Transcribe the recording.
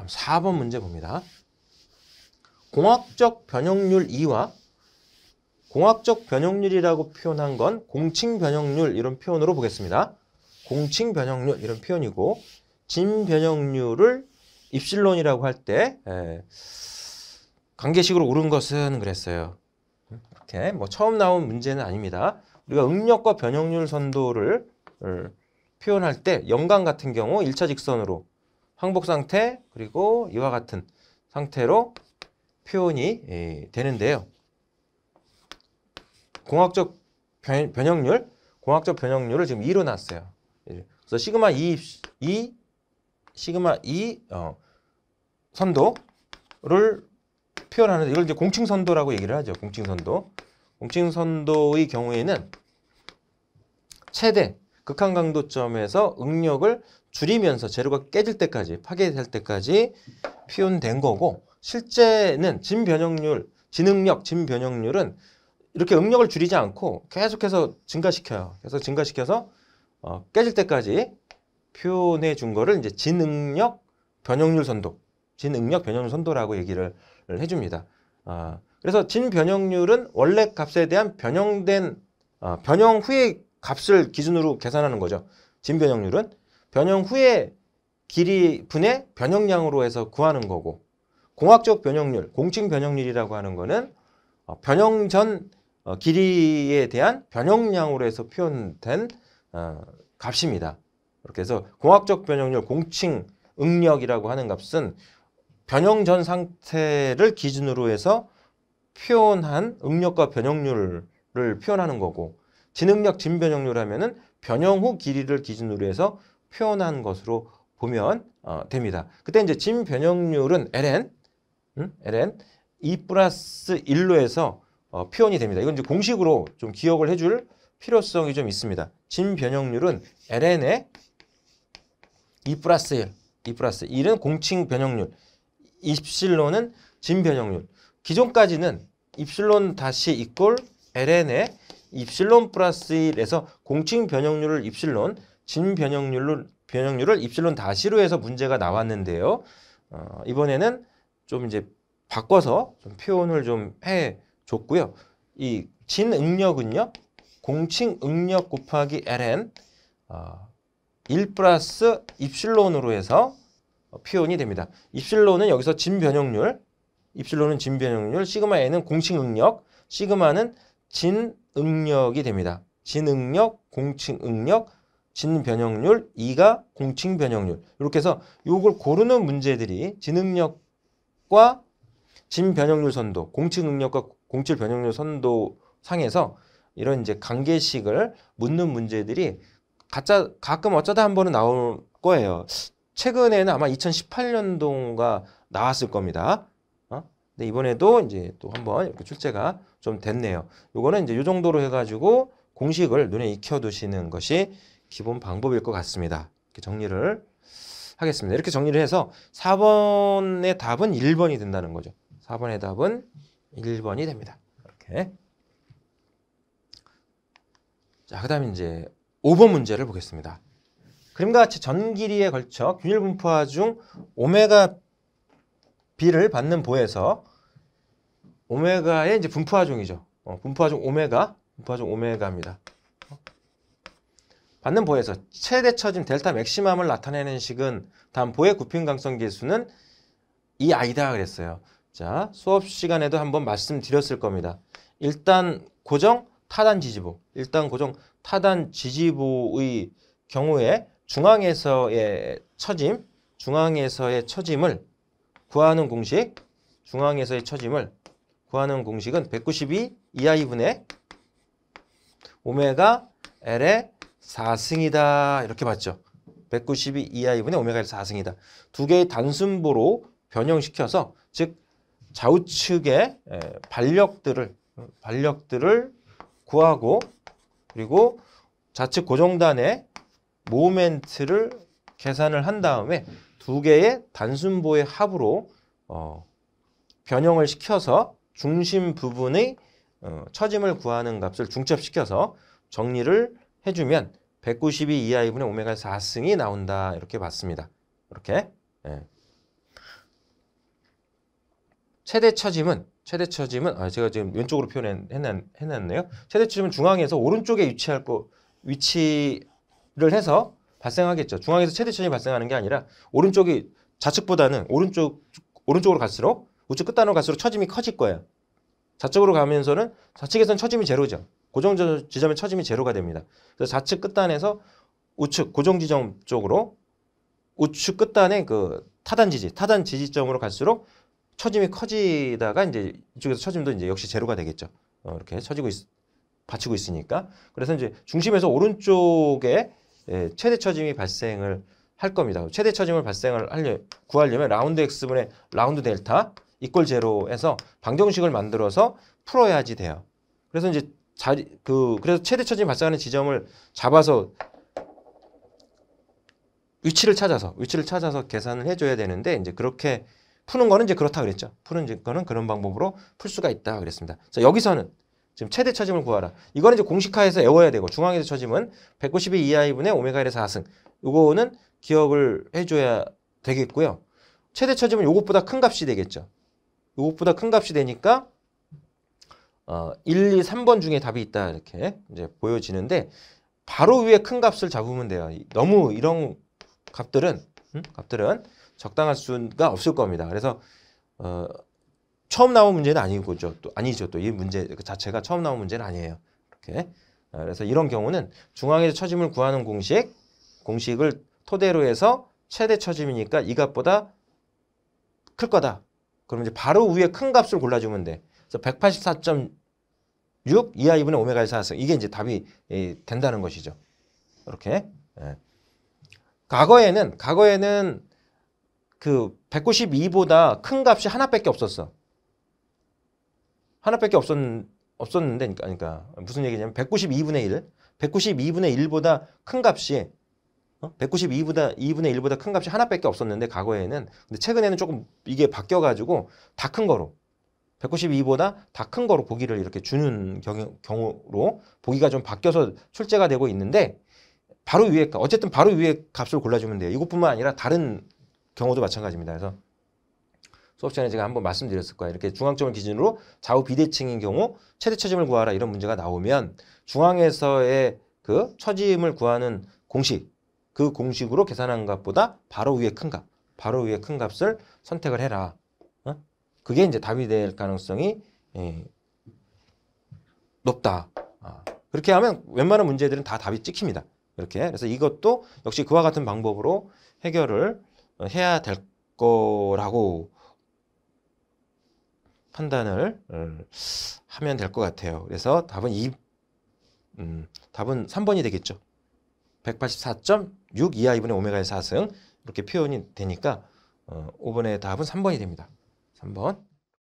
다음 4번 문제 봅니다. 공학적 변형률 2와 공학적 변형률이라고 표현한 건 공칭 변형률 이런 표현으로 보겠습니다. 공칭 변형률 이런 표현이고 진 변형률을 입실론이라고 할때 예, 관계식으로 옳은 것은 그랬어요. 이렇게 뭐 처음 나온 문제는 아닙니다. 우리가 응력과 변형률 선도를 표현할 때 연간 같은 경우 1차 직선으로 항복 상태 그리고 이와 같은 상태로 표현이 예, 되는데요. 공학적 변형률, 공학적 변형률을 지금 2로 놨어요. 그래서 시그마 2, 2 시그마 2 어, 선도를 표현하는데 이걸 이제 공층 선도라고 얘기를 하죠. 공층 선도. 공층 선도의 경우에는 최대 극한 강도점에서 응력을 줄이면서 재료가 깨질 때까지 파괴될 때까지 표현된 거고 실제는 진 변형률, 진응력, 진 변형률은 이렇게 응력을 줄이지 않고 계속해서 증가시켜요. 그래서 증가시켜서 어, 깨질 때까지 표현해 준 거를 이제 진응력 변형률 선도, 진응력 변형률 선도라고 얘기를 해줍니다. 어, 그래서 진변형률은 원래 값에 대한 변형된 어, 변형 후의 값을 기준으로 계산하는 거죠. 진변형률은 변형 후에 길이 분의 변형량으로 해서 구하는 거고 공학적 변형률, 공칭 변형률이라고 하는 거는 어, 변형 전 어, 길이에 대한 변형량으로 해서 표현된 어, 값입니다. 이렇게 해서 공학적 변형률, 공칭 응력이라고 하는 값은 변형 전 상태를 기준으로 해서 표현한 응력과 변형률을 표현하는 거고 진응력, 진변형률 하면은 변형 후 길이를 기준으로 해서 표현한 것으로 보면 어, 됩니다. 그때 이제 진 변형률은 ln, 음? ln 2 플러스 1로 해서 어, 표현이 됩니다. 이건 이제 공식으로 좀 기억을 해줄 필요성이 좀 있습니다. 진 변형률은 ln의 2 플러스 1, 2 플러스 1은 공칭 변형률, 입실론은 진 변형률. 기존까지는 입실론 다시 이꼴 ln의 입실론 플러스 1에서 공칭 변형률을 입실론 진변형률로 변형률을 입실론 다시로 해서 문제가 나왔는데요. 어, 이번에는 좀 이제 바꿔서 좀 표현을 좀 해줬고요. 이 진응력은요. 공칭응력 곱하기 ln 어, 1 플러스 입실론으로 해서 표현이 됩니다. 입실론은 여기서 진변형률, 입실론은 진변형률, 시그마 n은 공칭응력, 시그마는 진응력이 됩니다. 진응력, 공칭응력, 진변형률, 2가 공칭 변형률. 이렇게 해서 이걸 고르는 문제들이 진응력과 진변형률 선도, 공칭능력과 공칠변형률 선도 상에서 이런 이제 관계식을 묻는 문제들이 가짜, 가끔 어쩌다 한 번은 나올 거예요. 최근에는 아마 2018년도가 나왔을 겁니다. 어? 이번에도 이제 또 한번 이렇게 출제가 좀 됐네요. 요거는 이제 요 정도로 해가지고 공식을 눈에 익혀두시는 것이 기본 방법일 것 같습니다. 이렇게 정리를 하겠습니다. 이렇게 정리를 해서 4번의 답은 1번이 된다는 거죠. 4번의 답은 1번이 됩니다. 이렇게. 자, 그 다음에 이제 5번 문제를 보겠습니다. 그림과 같이 전 길이에 걸쳐 균일 분포화 중 오메가 B를 받는 보에서 오메가의 이제 분포화 중이죠. 어, 분포화 중 오메가, 분포화 중 오메가입니다. 받는 보에서 최대 처짐 델타 맥시멈을 나타내는 식은 다 보의 굽힘 강성 계수는 이 아이다 그랬어요. 자 수업 시간에도 한번 말씀드렸을 겁니다. 일단 고정 타단 지지보 일단 고정 타단 지지보의 경우에 중앙에서의 처짐 중앙에서의 처짐을 구하는 공식 중앙에서의 처짐을 구하는 공식은 192 이하이분의 오메가 L의 4승이다 이렇게 봤죠. 192 이하이분의 오메가 1 4승이다. 두 개의 단순보로 변형시켜서 즉 좌우측의 반력들을 반력들을 구하고 그리고 좌측 고정단의 모멘트를 계산을 한 다음에 두 개의 단순보의 합으로 어, 변형을 시켜서 중심 부분의 어, 처짐을 구하는 값을 중첩시켜서 정리를 해주면 192 이하의 분의 오메가 4승이 나온다 이렇게 봤습니다. 이렇게 예. 최대 처짐은 최대 처짐은 아, 제가 지금 왼쪽으로 표현해놨네요. 최대 처짐은 중앙에서 오른쪽에 위치할 거 위치를 해서 발생하겠죠. 중앙에서 최대 처짐이 발생하는 게 아니라 오른쪽이 좌측보다는 오른쪽 오른쪽으로 갈수록 우측 끝단으로 갈수록 처짐이 커질 거예요. 좌측으로 가면서는 좌측에서는 처짐이 제로죠. 고정 지점의 처짐이 제로가 됩니다. 그래서 좌측 끝단에서 우측 고정 지점 쪽으로 우측 끝단의그 타단 지지, 타단 지지점으로 갈수록 처짐이 커지다가 이제 이쪽에서 처짐도 이제 역시 제로가 되겠죠. 어, 이렇게 처지고 있, 받치고 있으니까. 그래서 이제 중심에서 오른쪽에 예, 최대 처짐이 발생을 할 겁니다. 최대 처짐을 발생을 하려, 구하려면 라운드 x분의 라운드 델타 이꼴 제로에서 방정식을 만들어서 풀어야지 돼요. 그래서 이제 자리 그 그래서 최대 처짐 발생하는 지점을 잡아서 위치를 찾아서 위치를 찾아서 계산을 해줘야 되는데 이제 그렇게 푸는 거는 이제 그렇다 그랬죠. 푸는 거는 그런 방법으로 풀 수가 있다 그랬습니다. 자, 여기서는 지금 최대 처짐을 구하라. 이거는 이제 공식화해서 외워야 되고 중앙에서 처짐은 192 이하의 분의 오메가 1의 4승. 이거는 기억을 해줘야 되겠고요. 최대 처짐은 이것보다큰 값이 되겠죠. 이것보다큰 값이 되니까 어, 1, 2, 3번 중에 답이 있다 이렇게 이제 보여지는데 바로 위에 큰 값을 잡으면 돼요. 너무 이런 값들은 음? 값들은 적당할 수가 없을 겁니다. 그래서 어, 처음 나온 문제는 아닌 거죠. 또 아니죠. 또 이 문제 그 자체가 처음 나온 문제는 아니에요. 이렇게 어, 그래서 이런 경우는 중앙에서 처짐을 구하는 공식 공식을 토대로 해서 최대 처짐이니까 이 값보다 클 거다. 그러면 이제 바로 위에 큰 값을 골라주면 돼. 그래서 1 8 4 6 이하 2분의 오메가의 사성 이게 이제 답이 된다는 것이죠. 이렇게 예. 과거에는 과거에는 그 192보다 큰 값이 하나밖에 없었어. 하나밖에 없었, 없었는데 그러니까, 그러니까 무슨 얘기냐면 192분의 1 192분의 1보다 큰 값이 어? 192보다 2분의 1보다 큰 값이 하나밖에 없었는데 과거에는 근데 최근에는 조금 이게 바뀌어가지고 다 큰 거로 192보다 다 큰 거로 보기를 이렇게 주는 경우, 경우로 보기가 좀 바뀌어서 출제가 되고 있는데 바로 위에 어쨌든 바로 위에 값을 골라주면 돼요. 이것뿐만 아니라 다른 경우도 마찬가지입니다. 그래서 수업 시간에 제가 한번 말씀드렸을 거예요. 이렇게 중앙점을 기준으로 좌우 비대칭인 경우 최대 처짐을 구하라 이런 문제가 나오면 중앙에서의 그 처짐을 구하는 공식 그 공식으로 계산한 값보다 바로 위에 큰 값, 바로 위에 큰 값을 선택을 해라. 그게 이제 답이 될 가능성이 예, 높다. 아, 그렇게 하면 웬만한 문제들은 다 답이 찍힙니다. 이렇게 그래서 이것도 역시 그와 같은 방법으로 해결을 어, 해야 될 거라고 판단을 어, 하면 될 것 같아요. 그래서 답은 2, 음, 답은 3번이 되겠죠. 184.6 이하 2분의 오메가의 4승 이렇게 표현이 되니까 어, 5번의 답은 3번이 됩니다. 3번.